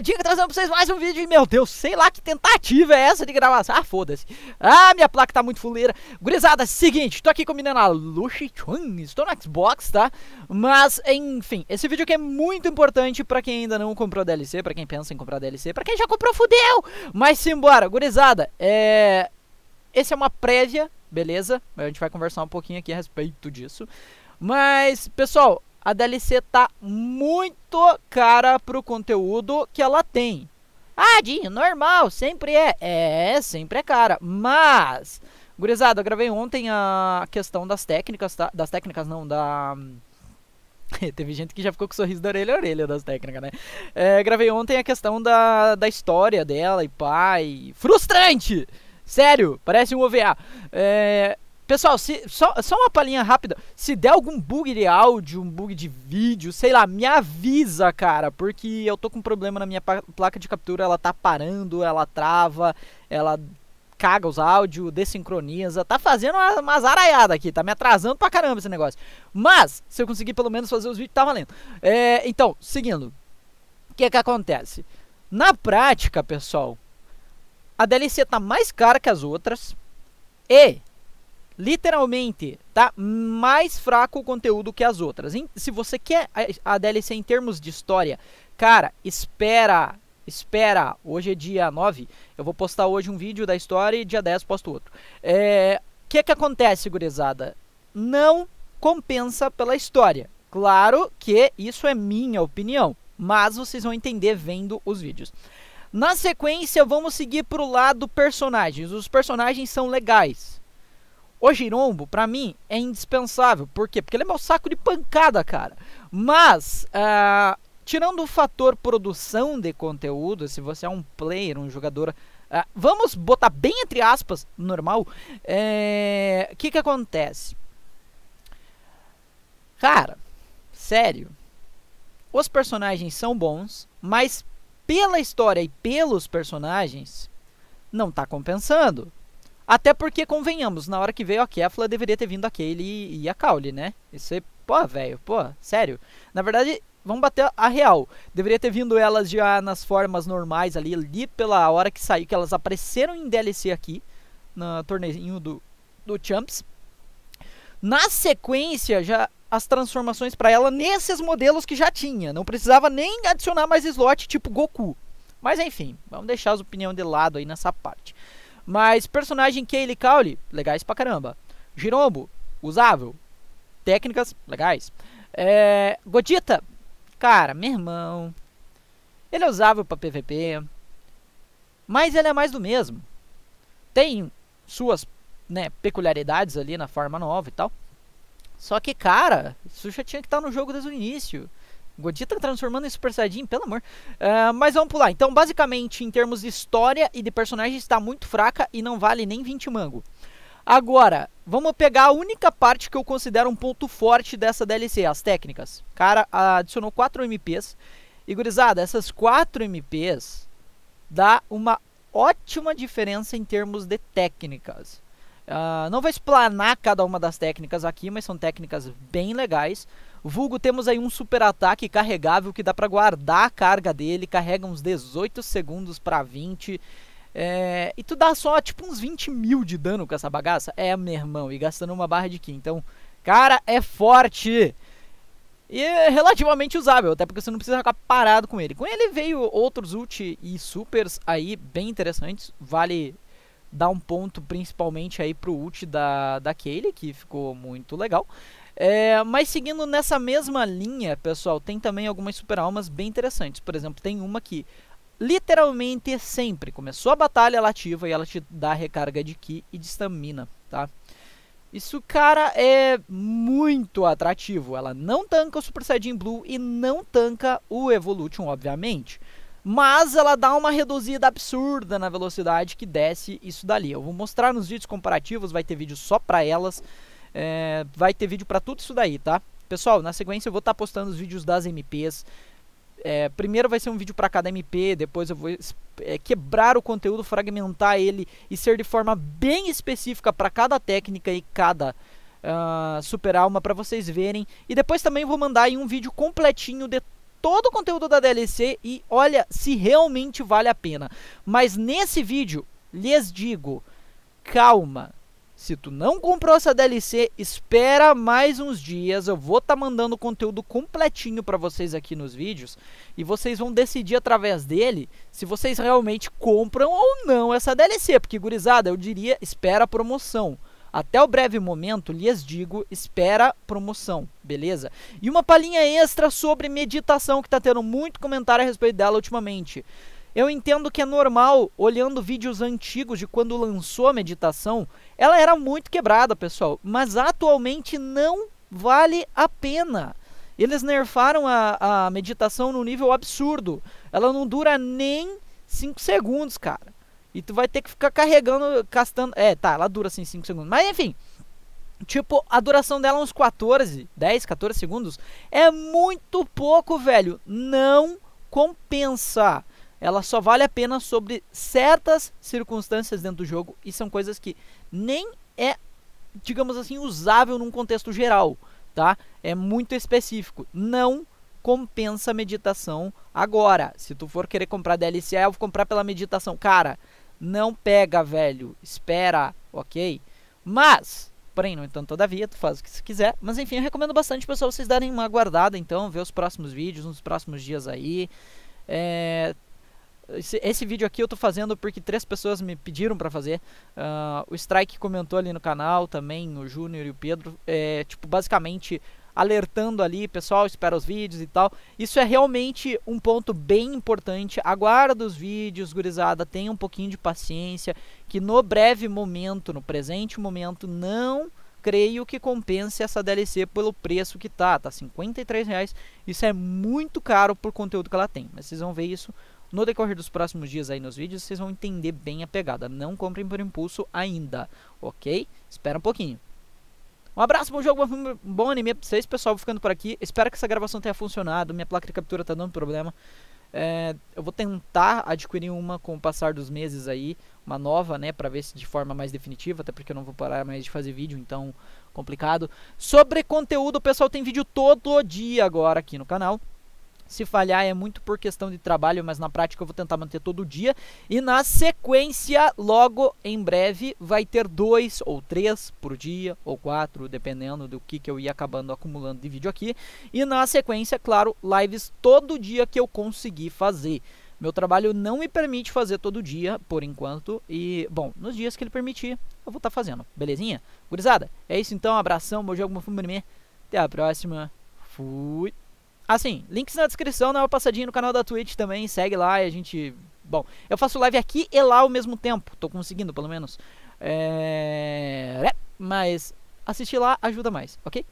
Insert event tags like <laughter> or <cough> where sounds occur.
Dica trazendo pra vocês mais um vídeo. E, meu Deus, sei lá que tentativa é essa de gravar, Ah, foda-se. Ah, minha placa tá muito fuleira. Gurizada, seguinte, tô aqui com a Luxi Chun. Estou no Xbox, tá? Mas, enfim, esse vídeo aqui é muito importante pra quem ainda não comprou DLC, pra quem pensa em comprar DLC, pra quem já comprou, fudeu! Mas simbora, gurizada, é. Esse é uma prévia, beleza? A gente vai conversar um pouquinho aqui a respeito disso. Mas, pessoal, a DLC tá muito cara pro conteúdo que ela tem. Ah, Dinho, normal, sempre é. É, sempre é cara. Mas, gurizada, eu gravei ontem a questão das técnicas, tá? Das técnicas não, da... <laughs> Teve gente que já ficou com sorriso da orelha a orelha das técnicas, né? É, gravei ontem a questão da, da história dela e pai. Frustrante! Sério, parece um OVA. É, Pessoal, se, só, só uma palhinha rápida. Se der algum bug de áudio, um bug de vídeo, sei lá, me avisa, cara. Porque eu tô com um problema na minha placa de captura. Ela tá parando, ela trava, ela caga os áudios, desincroniza. Tá fazendo uma, uma aqui, tá me atrasando pra caramba esse negócio. Mas, se eu conseguir pelo menos fazer os vídeos, tá valendo. É, então, seguindo. O que é que acontece? Na prática, pessoal, a DLC tá mais cara que as outras. E literalmente tá mais fraco o conteúdo que as outras. E Se você quer a DLC em termos de história, cara, espera, espera. Hoje é dia 9, eu vou postar hoje um vídeo da história e dia 10 posto outro. É, que que acontece, gurizada? Não compensa pela história. Claro que isso é minha opinião, mas vocês vão entender vendo os vídeos. Na sequência, vamos seguir pro lado personagens. Os personagens são legais, o Girombo, para mim, é indispensável. Por quê? Porque ele é meu saco de pancada, cara. Mas, uh, tirando o fator produção de conteúdo, se você é um player, um jogador Uh, vamos botar bem entre aspas, normal. O é, que que acontece? Cara, sério. Os personagens são bons, mas pela história e pelos personagens, não tá compensando. Até porque, convenhamos, na hora que veio a Kefla, deveria ter vindo aquele e, e a Caule, né? Isso é, pô, velho, pô, sério. Na verdade, vamos bater a real. Deveria ter vindo elas já nas formas normais ali, ali pela hora que saiu, que elas apareceram em DLC aqui, no torneio do, do Champs. Na sequência, já as transformações para ela nesses modelos que já tinha. Não precisava nem adicionar mais slot tipo Goku. Mas enfim, vamos deixar as opiniões de lado aí nessa parte. Mas personagem Kaylee Cowley, legais pra caramba. Jirombo, usável. Técnicas, legais. É, Godita, cara, meu irmão. Ele é usável pra PVP. Mas ele é mais do mesmo. Tem suas né, peculiaridades ali na forma nova e tal. Só que, cara, isso já tinha que estar tá no jogo desde o início. Godita tá transformando em Super Saiyajin, pelo amor. Uh, mas vamos pular. Então, basicamente, em termos de história e de personagem, está muito fraca e não vale nem 20 mango. Agora, vamos pegar a única parte que eu considero um ponto forte dessa DLC, as técnicas. Cara, adicionou 4 MPs. E gurizada, essas 4 MPs dá uma ótima diferença em termos de técnicas. Uh, não vou explanar cada uma das técnicas aqui, mas são técnicas bem legais. Vulgo, temos aí um super ataque carregável que dá para guardar a carga dele, carrega uns 18 segundos para 20. É... e tu dá só tipo uns 20 mil de dano com essa bagaça? É, meu irmão, e gastando uma barra de Ki. Então, cara, é forte! E é relativamente usável, até porque você não precisa ficar parado com ele. Com ele veio outros ult e supers aí bem interessantes. Vale dar um ponto principalmente aí pro ult da, da Kayle, que ficou muito legal. É, mas seguindo nessa mesma linha, pessoal, tem também algumas super almas bem interessantes. Por exemplo, tem uma que literalmente sempre começou a batalha, ela ativa e ela te dá recarga de ki e de stamina, tá? Isso, cara, é muito atrativo. Ela não tanca o Super Saiyajin Blue e não tanca o Evolution, obviamente. Mas ela dá uma reduzida absurda na velocidade que desce isso dali. Eu vou mostrar nos vídeos comparativos, vai ter vídeo só pra elas. É, vai ter vídeo para tudo isso daí, tá? Pessoal, na sequência eu vou estar tá postando os vídeos das MPs. É, primeiro vai ser um vídeo para cada MP, depois eu vou é, quebrar o conteúdo, fragmentar ele e ser de forma bem específica para cada técnica e cada uh, ah, super alma para vocês verem. E depois também vou mandar um vídeo completinho de todo o conteúdo da DLC e olha se realmente vale a pena. Mas nesse vídeo, lhes digo, calma, se tu não comprou essa DLC, espera mais uns dias. Eu vou estar tá mandando conteúdo completinho para vocês aqui nos vídeos. E vocês vão decidir através dele se vocês realmente compram ou não essa DLC. Porque, gurizada, eu diria espera a promoção. Até o breve momento, lhes digo, espera promoção, beleza? E uma palhinha extra sobre meditação, que está tendo muito comentário a respeito dela ultimamente. Eu entendo que é normal, olhando vídeos antigos de quando lançou a meditação, ela era muito quebrada, pessoal, mas atualmente não vale a pena. Eles nerfaram a, a meditação num nível absurdo. Ela não dura nem 5 segundos, cara. E tu vai ter que ficar carregando, gastando. É, tá, ela dura assim 5 segundos. Mas enfim. Tipo, a duração dela é uns 14, 10, 14 segundos. É muito pouco, velho. Não compensa. Ela só vale a pena sobre certas circunstâncias dentro do jogo. E são coisas que nem é, digamos assim, usável num contexto geral, tá? É muito específico. Não compensa a meditação agora. Se tu for querer comprar DLC, ah, eu vou comprar pela meditação. Cara, não pega, velho. Espera, ok? Mas, porém, no entanto, todavia, tu faz o que você quiser. Mas enfim, eu recomendo bastante, pessoal, vocês darem uma guardada, então, ver os próximos vídeos, nos próximos dias aí. É, esse, esse, vídeo aqui eu tô fazendo porque três pessoas me pediram para fazer. Uh, o Strike comentou ali no canal também, o Júnior e o Pedro. É, tipo, basicamente alertando ali, pessoal, espera os vídeos e tal. Isso é realmente um ponto bem importante. Aguarda os vídeos, gurizada, tenha um pouquinho de paciência, que no breve momento, no presente momento, não creio que compense essa DLC pelo preço que tá, tá 53 reais. Isso é muito caro por conteúdo que ela tem, mas vocês vão ver isso no decorrer dos próximos dias aí nos vídeos, vocês vão entender bem a pegada. Não comprem por impulso ainda, ok? Espera um pouquinho. Um abraço, bom jogo, bom, bom anime pra vocês, pessoal. Vou ficando por aqui. Espero que essa gravação tenha funcionado. Minha placa de captura tá dando problema. É, eu vou tentar adquirir uma com o passar dos meses aí, uma nova, né, para ver se de forma mais definitiva, até porque eu não vou parar mais de fazer vídeo, então complicado. Sobre conteúdo, pessoal, tem vídeo todo dia agora aqui no canal. Se falhar é muito por questão de trabalho, mas na prática eu vou tentar manter todo dia. E na sequência, logo em breve, vai ter dois ou três por dia, ou quatro, dependendo do que, que eu ia acabando acumulando de vídeo aqui. E na sequência, claro, lives todo dia que eu conseguir fazer. Meu trabalho não me permite fazer todo dia, por enquanto, e, bom, nos dias que ele permitir, eu vou estar tá fazendo, belezinha? Gurizada, é isso então, abração, bom jogo, bom filme, até a próxima, fui! Assim, links na descrição, dá uma passadinha no canal da Twitch também, segue lá e a gente... Bom, eu faço live aqui e lá ao mesmo tempo, tô conseguindo pelo menos. É... é mas assistir lá ajuda mais, ok?